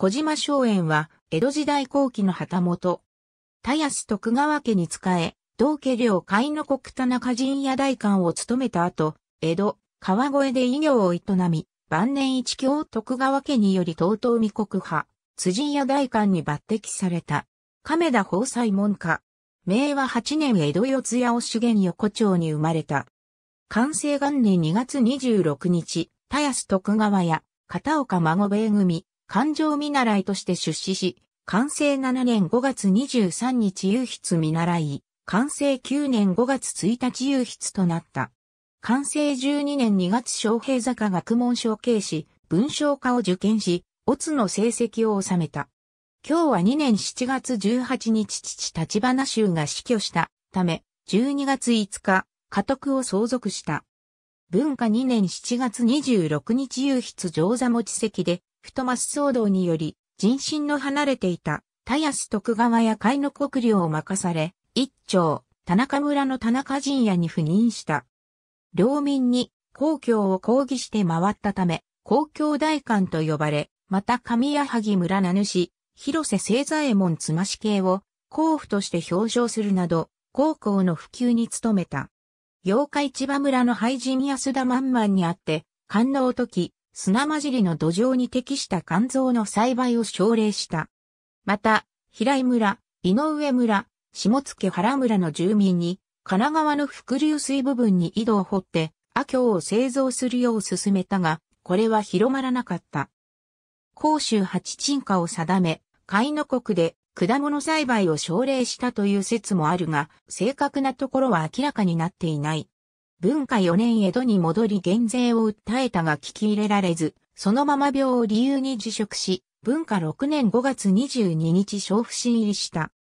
小島荘園は、江戸時代後期の旗本。田安徳川家に仕え、道家領海の国田中陣屋大官を務めた後、江戸、川越で医業を営み、晩年一京徳川家により東東御国派、辻屋大官に抜擢された。亀田宝斎門下。明和8年江戸四谷を主元横丁に生まれた。完成元年2月26日、田安徳川や片岡孫兵衛組、勘定見習いとして出資し、完成7年5月23日有筆見習い、完成9年5月1日有筆となった。完成12年2月昌平坂学問承継し、文章科を受験し、オツの成績を収めた。今日は2年7月18日父立花衆が死去したため、12月5日、家督を相続した。文化2年7月26日有筆上座持ち席で、太ます騒動により、人心の離れていた、田安徳川や海の国領を任され、一丁、田中村の田中陣屋に赴任した。領民に公共を抗議して回ったため、公共大官と呼ばれ、また上矢萩村名主、広瀬清左衛門つまし系を、甲府として表彰するなど、高校の普及に努めた。八日市場村の廃人安田満々にあって、官能時、砂混じりの土壌に適した肝臓の栽培を奨励した。また、平井村、井上村、下野原村の住民に、神奈川の伏流水部分に井戸を掘って、阿京を製造するよう勧めたが、これは広まらなかった。甲州八鎮下を定め、海の国で果物栽培を奨励したという説もあるが、正確なところは明らかになっていない。文化4年江戸に戻り減税を訴えたが聞き入れられず、そのまま病を理由に辞職し、文化6年5月22日小不審入りした。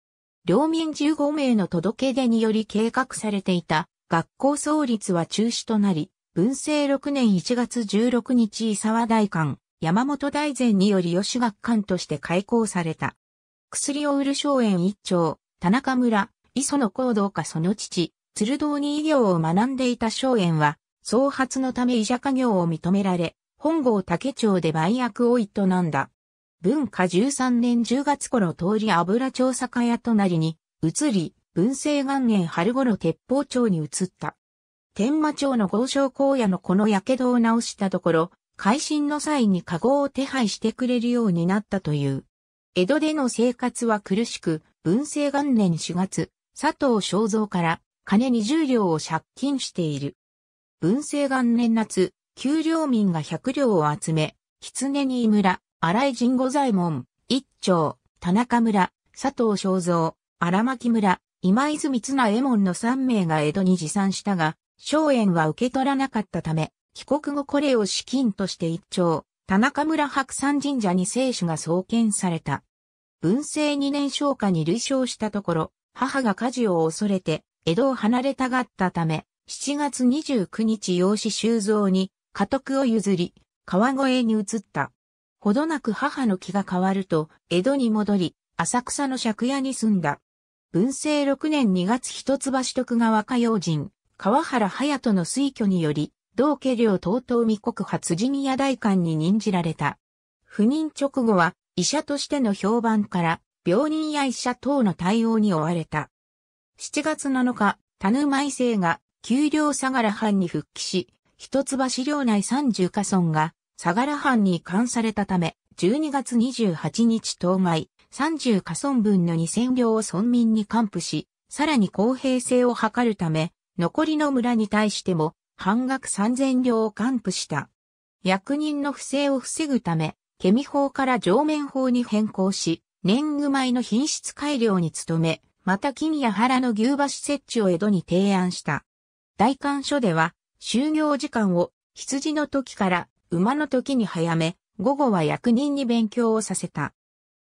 領民15名の届け出により計画されていた学校創立は中止となり、文政6年1月16日伊沢大官、山本大前により吉学官として開校された。薬を売る荘園一丁、田中村、磯野行動家その父、鶴堂に医療を学んでいた荘園は、創発のため医者家業を認められ、本郷竹町で売薬を営んだ。文化13年10月頃通り油町酒屋隣に移り、文政元年春頃鉄砲町に移った。天馬町の豪商荒野のこの火傷を治したところ、改心の際に籠を手配してくれるようになったという。江戸での生活は苦しく、文政元年4月、佐藤正造から金20両を借金している。文政元年夏、給料民が100両を集め、狐に村、荒井神五左衛門、一丁、田中村、佐藤正三、荒牧村、今泉綱右衛門の3名が江戸に持参したが、荘園は受け取らなかったため、帰国後これを資金として一丁、田中村白山神社に聖主が創建された。文政2年昇華に類勝したところ、母が火事を恐れて、江戸を離れたがったため、7月29日養子修造に家督を譲り、川越に移った。ほどなく母の気が変わると、江戸に戻り、浅草の借家に住んだ。文政6年2月一橋徳川歌謡人、川原隼人の推挙により、同家領東東未国発ジ宮大官に任じられた。赴任直後は、医者としての評判から、病人や医者等の対応に追われた。7月7日、田沼伊勢が、丘陵相良藩に復帰し、一橋領内30家村が、相良藩に移管されたため、12月28日当該、30家村分の2000両を村民に還付し、さらに公平性を図るため、残りの村に対しても、半額3000両を還付した。役人の不正を防ぐため、ケミ法から上面法に変更し、年貢米の品質改良に努め、また金や原の牛橋設置を江戸に提案した。大官所では、就業時間を羊の時から馬の時に早め、午後は役人に勉強をさせた。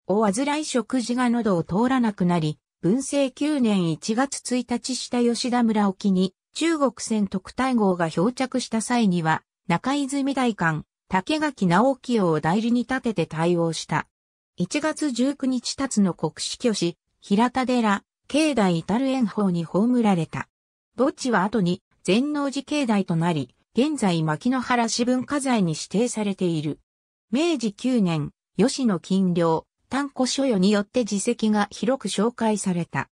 おわずらい食事が喉を通らなくなり、文政9年1月1日した吉田村沖に中国船特待号が漂着した際には、中泉大官、竹垣直清を代理に立てて対応した。1月19日つの国司挙し、平田寺、境内至る園方に葬られた。墓地は後に全能寺境内となり、現在牧野原市文化財に指定されている。明治9年、吉野近陵、炭古所与によって自責が広く紹介された。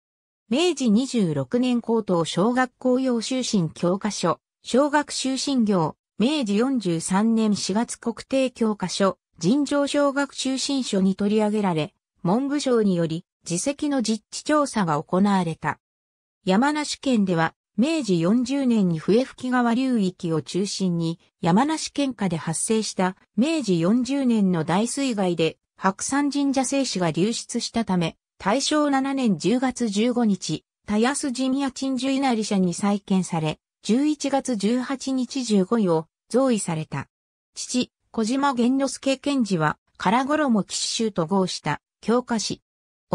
明治26年高等小学校用修身教科書、小学修身業、明治43年4月国定教科書、尋常小学修身書に取り上げられ、文部省により自責の実地調査が行われた。山梨県では、明治40年に笛吹川流域を中心に、山梨県下で発生した明治40年の大水害で、白山神社製紙が流出したため、大正7年10月15日、田安神や鎮守稲荷社に再建され、11月18日15位を増位された。父、小島玄之助賢治は、唐衣騎士衆と号した、教科士、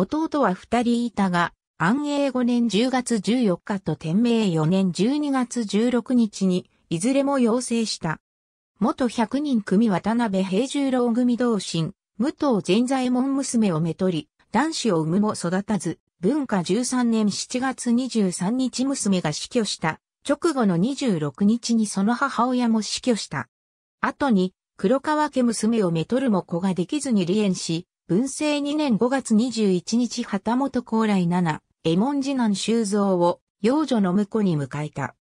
弟は二人いたが、安永5年10月14日と天明4年12月16日に、いずれも陽性した。元100人組渡辺平十郎組同心、武藤善左衛門娘をめとり、男子を産むも育たず、文化13年7月23日娘が死去した。直後の26日にその母親も死去した。後に、黒川家娘をめとるも子ができずに離縁し、文政2年5月21日旗本高来7、右門次男修造を幼女の婿に迎えた。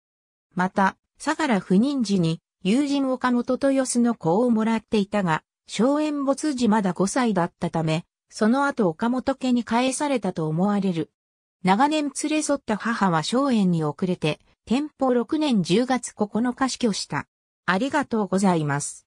また、相良不妊時に友人岡本豊洲の子をもらっていたが、荘園没時まだ5歳だったため、その後岡本家に返されたと思われる。長年連れ添った母は荘園に遅れて、天保6年10月9日死去した。ありがとうございます。